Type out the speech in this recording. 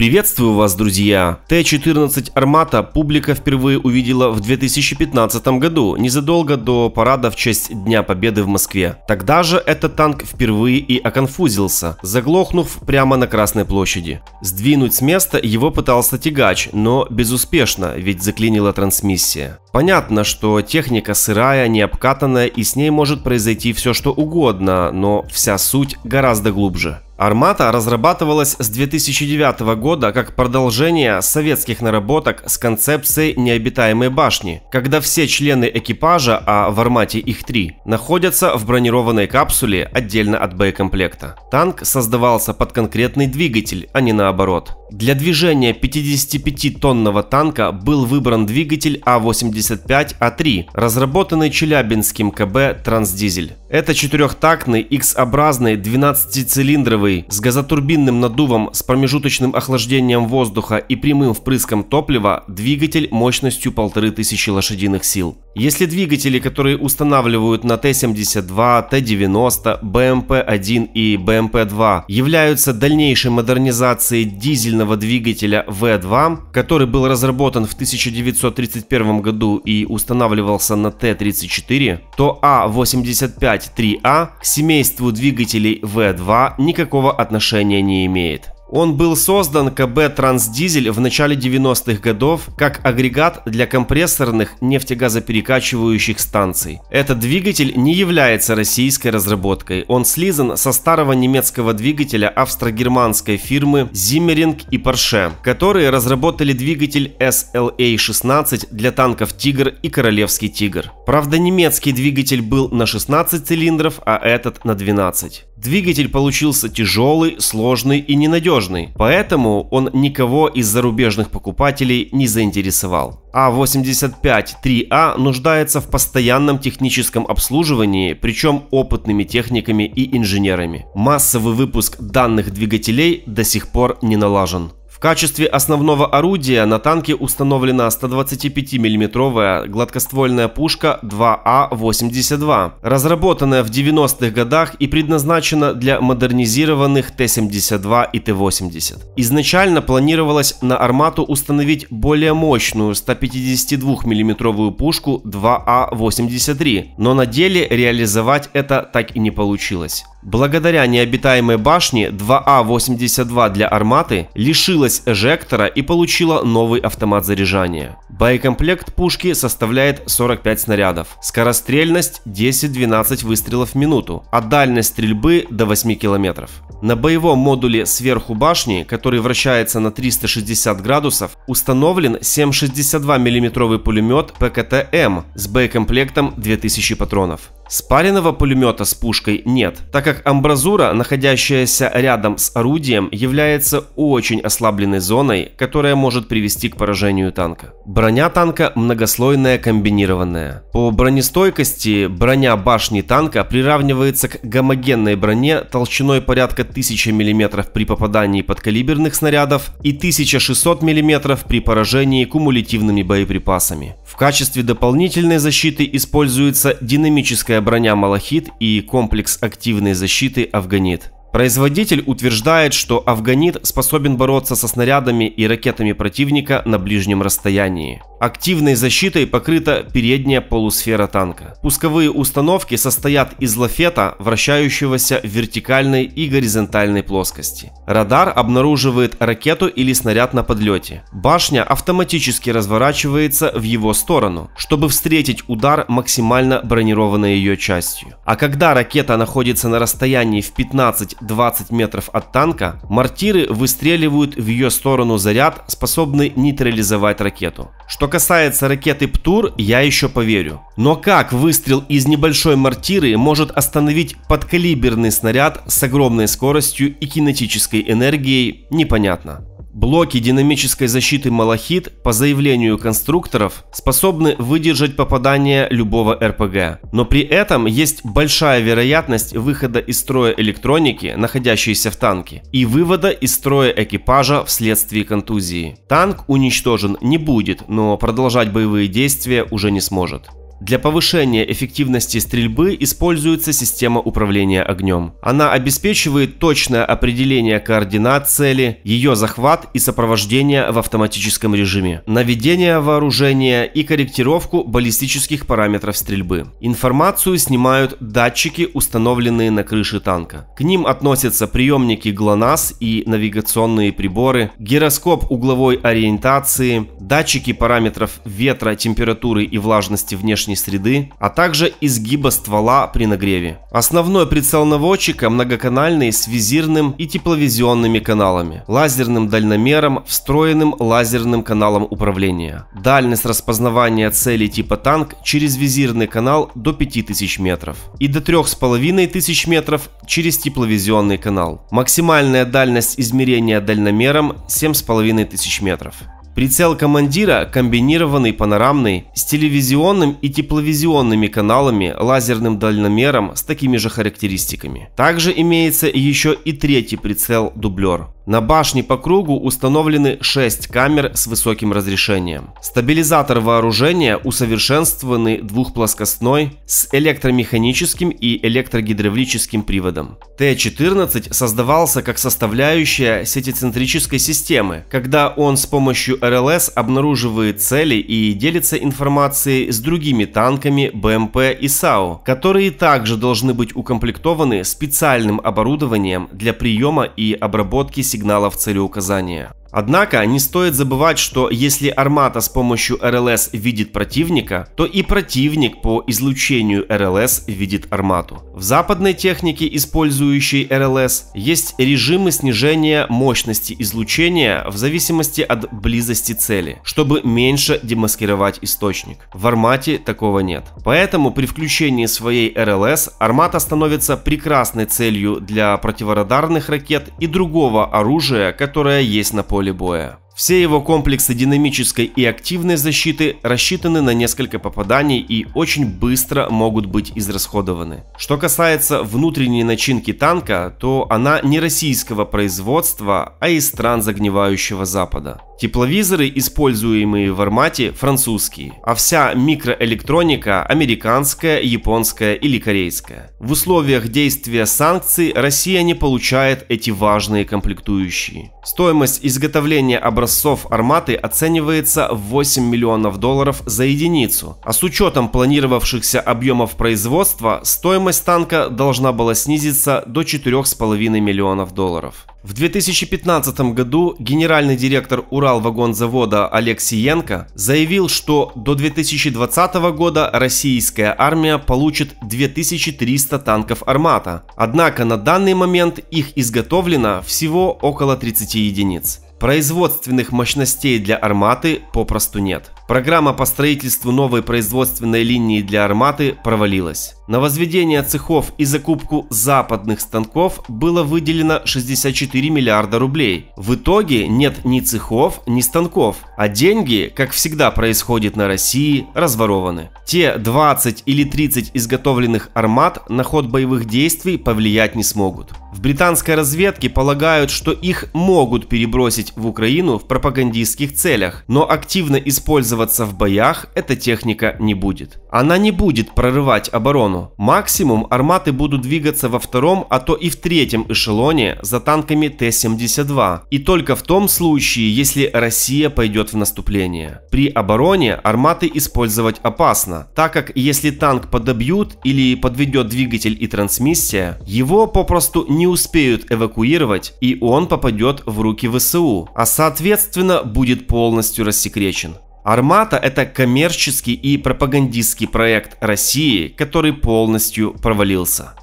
Приветствую вас, друзья! Т-14 «Армата» публика впервые увидела в 2015 году, незадолго до парада в честь Дня Победы в Москве. Тогда же этот танк впервые и оконфузился, заглохнув прямо на Красной площади. Сдвинуть с места его пытался тягач, но безуспешно, ведь заклинила трансмиссия. Понятно, что техника сырая, не обкатанная, и с ней может произойти все что угодно, но вся суть гораздо глубже. Армата разрабатывалась с 2009 года как продолжение советских наработок с концепцией необитаемой башни, когда все члены экипажа, а в Армате их три, находятся в бронированной капсуле отдельно от боекомплекта. Танк создавался под конкретный двигатель, а не наоборот. Для движения 55-тонного танка был выбран двигатель А85А3, разработанный Челябинским КБ «Трансдизель». Это четырехтактный, X-образный, 12-цилиндровый, с газотурбинным надувом, с промежуточным охлаждением воздуха и прямым впрыском топлива двигатель мощностью 1500 лошадиных сил. Если двигатели, которые устанавливают на Т-72, Т-90, БМП-1 и БМП-2, являются дальнейшей модернизацией дизельного двигателя В-2, который был разработан в 1931 году и устанавливался на Т-34, то А-85 3A а к семейству двигателей V2 никакого отношения не имеет. Он был создан КБ «Трансдизель» в начале 90-х годов как агрегат для компрессорных нефтегазоперекачивающих станций. Этот двигатель не является российской разработкой. Он слизан со старого немецкого двигателя австро-германской фирмы Зиммеринг и Порше, которые разработали двигатель SLA-16 для танков «Тигр» и «Королевский тигр». Правда, немецкий двигатель был на 16 цилиндров, а этот на 12. Двигатель получился тяжелый, сложный и ненадежный ненадежный, поэтому он никого из зарубежных покупателей не заинтересовал. А85-3А а нуждается в постоянном техническом обслуживании, причем опытными техниками и инженерами. Массовый выпуск данных двигателей до сих пор не налажен. В качестве основного орудия на танке установлена 125 миллиметровая гладкоствольная пушка 2А-82, а разработанная в 90-х годах и предназначена для модернизированных Т-72 и Т-80. Изначально планировалось на «Армату» установить более мощную 152 миллиметровую пушку 2А-83, а но на деле реализовать это так и не получилось. Благодаря необитаемой башне 2А-82 а для «Арматы» лишилась эжектора и получила новый автомат заряжания. Боекомплект пушки составляет 45 снарядов, скорострельность 10-12 выстрелов в минуту, а дальность стрельбы до 8 километров. На боевом модуле сверху башни, который вращается на 360 градусов, установлен 7,62 мм пулемет ПКТ-М с боекомплектом 2000 патронов. Спаренного пулемета с пушкой нет, так как амбразура, находящаяся рядом с орудием, является очень ослабленной зоной, которая может привести к поражению танка. Броня танка многослойная комбинированная. По бронестойкости броня башни танка приравнивается к гомогенной броне толщиной порядка 1000 мм при попадании подкалиберных снарядов и 1600 мм при поражении кумулятивными боеприпасами. В качестве дополнительной защиты используется динамическая броня «Малахит» и комплекс активной защиты «Афганит». Производитель утверждает, что афганит способен бороться со снарядами и ракетами противника на ближнем расстоянии. Активной защитой покрыта передняя полусфера танка. Пусковые установки состоят из лафета, вращающегося в вертикальной и горизонтальной плоскости. Радар обнаруживает ракету или снаряд на подлете. Башня автоматически разворачивается в его сторону, чтобы встретить удар максимально бронированной ее частью. А когда ракета находится на расстоянии в 15 20 метров от танка, мортиры выстреливают в ее сторону заряд, способный нейтрализовать ракету. Что касается ракеты «Птур», я еще поверю. Но как выстрел из небольшой мортиры может остановить подкалиберный снаряд с огромной скоростью и кинетической энергией, непонятно. Блоки динамической защиты «Малахит» по заявлению конструкторов способны выдержать попадание любого РПГ, но при этом есть большая вероятность выхода из строя электроники, находящейся в танке, и вывода из строя экипажа вследствие контузии. Танк уничтожен не будет, но продолжать боевые действия уже не сможет. Для повышения эффективности стрельбы используется система управления огнем. Она обеспечивает точное определение координат цели, ее захват и сопровождение в автоматическом режиме, наведение вооружения и корректировку баллистических параметров стрельбы. Информацию снимают датчики, установленные на крыше танка. К ним относятся приемники ГЛОНАСС и навигационные приборы, гироскоп угловой ориентации, датчики параметров ветра, температуры и влажности внешней внешней среды, а также изгиба ствола при нагреве. Основной прицел наводчика многоканальный с визирным и тепловизионными каналами, лазерным дальномером, встроенным лазерным каналом управления. Дальность распознавания цели типа танк через визирный канал до 5000 метров и до 3500 метров через тепловизионный канал. Максимальная дальность измерения дальномером 7500 метров. Прицел командира комбинированный панорамный с телевизионным и тепловизионными каналами, лазерным дальномером с такими же характеристиками. Также имеется еще и третий прицел-дублер. На башне по кругу установлены 6 камер с высоким разрешением. Стабилизатор вооружения усовершенствованный двухплоскостной с электромеханическим и электрогидравлическим приводом. Т-14 создавался как составляющая сетицентрической системы, когда он с помощью РЛС обнаруживает цели и делится информацией с другими танками БМП эм и САУ, которые также должны быть укомплектованы специальным оборудованием для приема и обработки сигнала сигналов целеуказания. Однако не стоит забывать, что если армата с помощью РЛС видит противника, то и противник по излучению РЛС видит армату. В западной технике, использующей РЛС, есть режимы снижения мощности излучения в зависимости от близости цели, чтобы меньше демаскировать источник. В армате такого нет. Поэтому при включении своей РЛС армата становится прекрасной целью для противорадарных ракет и другого оружия, которое есть на поле поле боя. Все его комплексы динамической и активной защиты рассчитаны на несколько попаданий и очень быстро могут быть израсходованы. Что касается внутренней начинки танка, то она не российского производства, а из стран загнивающего Запада. Тепловизоры, используемые в Армате, французские, а вся микроэлектроника американская, японская или корейская. В условиях действия санкций Россия не получает эти важные комплектующие. Стоимость изготовления образцов Арматы оценивается в 8 миллионов долларов за единицу, а с учетом планировавшихся объемов производства стоимость танка должна была снизиться до 4,5 миллионов долларов. В 2015 году генеральный директор Уралвагонзавода Олег Сиенко заявил, что до 2020 года российская армия получит 2300 танков «Армата», однако на данный момент их изготовлено всего около 30 единиц. Производственных мощностей для «Арматы» попросту нет. Программа по строительству новой производственной линии для арматы провалилась. На возведение цехов и закупку западных станков было выделено 64 миллиарда рублей. В итоге нет ни цехов, ни станков, а деньги, как всегда происходит на России, разворованы. Те 20 или 30 изготовленных армат на ход боевых действий повлиять не смогут. В британской разведке полагают, что их могут перебросить в Украину в пропагандистских целях, но активно использовать использоваться в боях эта техника не будет. Она не будет прорывать оборону. Максимум арматы будут двигаться во втором, а то и в третьем эшелоне за танками Т-72. И только в том случае, если Россия пойдет в наступление. При обороне арматы использовать опасно, так как если танк подобьют или подведет двигатель и трансмиссия, его попросту не успеют эвакуировать и он попадет в руки ВСУ, а соответственно будет полностью рассекречен. Армата – это коммерческий и пропагандистский проект России, который полностью провалился.